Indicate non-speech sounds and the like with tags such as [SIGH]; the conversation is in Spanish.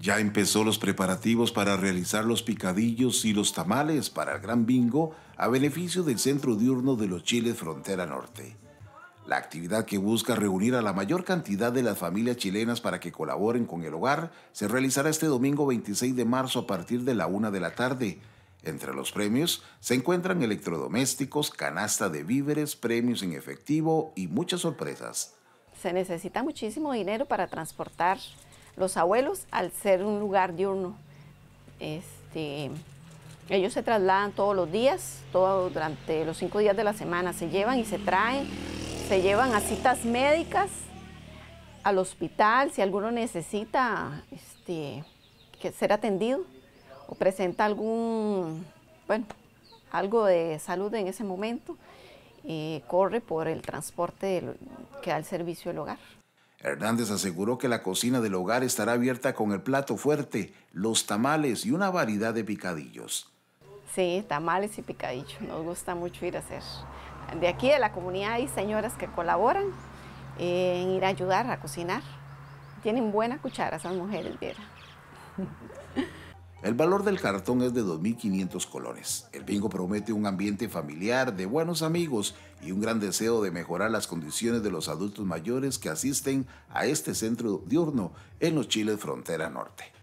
Ya empezó los preparativos para realizar los picadillos y los tamales para el Gran Bingo a beneficio del centro diurno de los Chiles Frontera Norte. La actividad que busca reunir a la mayor cantidad de las familias chilenas para que colaboren con el hogar se realizará este domingo 26 de marzo a partir de la una de la tarde. Entre los premios se encuentran electrodomésticos, canasta de víveres, premios en efectivo y muchas sorpresas. Se necesita muchísimo dinero para transportar los abuelos, al ser un lugar diurno, este, ellos se trasladan todos los días, durante los cinco días de la semana, se llevan y se traen, se llevan a citas médicas, al hospital, si alguno necesita este, ser atendido o presenta algún, bueno, algo de salud en ese momento, eh, corre por el transporte que da el servicio del hogar. Hernández aseguró que la cocina del hogar estará abierta con el plato fuerte, los tamales y una variedad de picadillos. Sí, tamales y picadillos. Nos gusta mucho ir a hacer. De aquí de la comunidad hay señoras que colaboran en ir a ayudar a cocinar. Tienen buena cuchara esas mujeres, viera. [LAUGHS] El valor del cartón es de 2.500 colores. El bingo promete un ambiente familiar, de buenos amigos y un gran deseo de mejorar las condiciones de los adultos mayores que asisten a este centro diurno en los Chiles Frontera Norte.